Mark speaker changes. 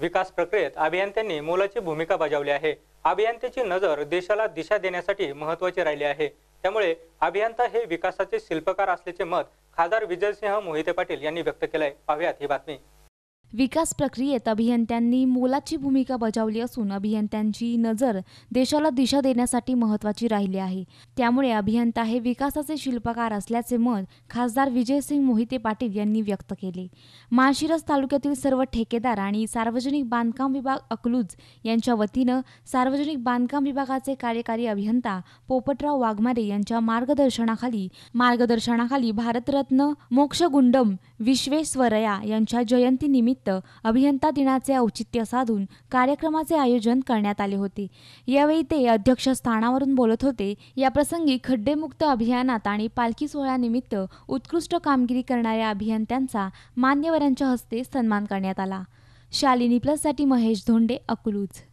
Speaker 1: विकास प्रक्रियेत अभियंत्यांनी मोलाची भूमिका बजावली आहे अभियंत्याची नजर देशाला दिशा देण्यासाठी महत्वाची राहिली आहे त्यामुळे अभियंता हे विकासाचे शिल्पकार असल्याचे मत खासदार विजयसिंह मोहिते पाटील यांनी व्यक्त केलंय पाहुयात ही बातमी
Speaker 2: विकास प्रक्रियेत अभियंत्यांनी मोलाची भूमिका बजावली असून अभियंत्यांची नजर देशाला दिशा देण्यासाठी महत्त्वाची राहिली आहे त्यामुळे अभियंता हे विकासाचे शिल्पकार असल्याचे मत खासदार विजयसिंग मोहिते पाटील यांनी व्यक्त केले माळशिरस तालुक्यातील सर्व ठेकेदार आणि सार्वजनिक बांधकाम विभाग अकलूज यांच्या वतीनं सार्वजनिक बांधकाम विभागाचे कार्यकारी अभियंता पोपटराव वाघमारे यांच्या मार्गदर्शनाखाली मार्गदर्शनाखाली भारतरत्न मोक्षगुंडम विश्वेश्वरया यांच्या जयंतीनिमित्त अभियंता दिनाचे औचित्य साधून कार्यक्रमाचे आयोजन करण्यात आले होते यावेळी ते अध्यक्षस्थानावरून बोलत होते याप्रसंगी खड्डेमुक्त अभियानात आणि पालखी सोहळ्यानिमित्त उत्कृष्ट कामगिरी करणाऱ्या अभियंत्यांचा मान्यवरांच्या हस्ते सन्मान करण्यात आला शालिनी प्लससाठी महेश धोंडे अकलूज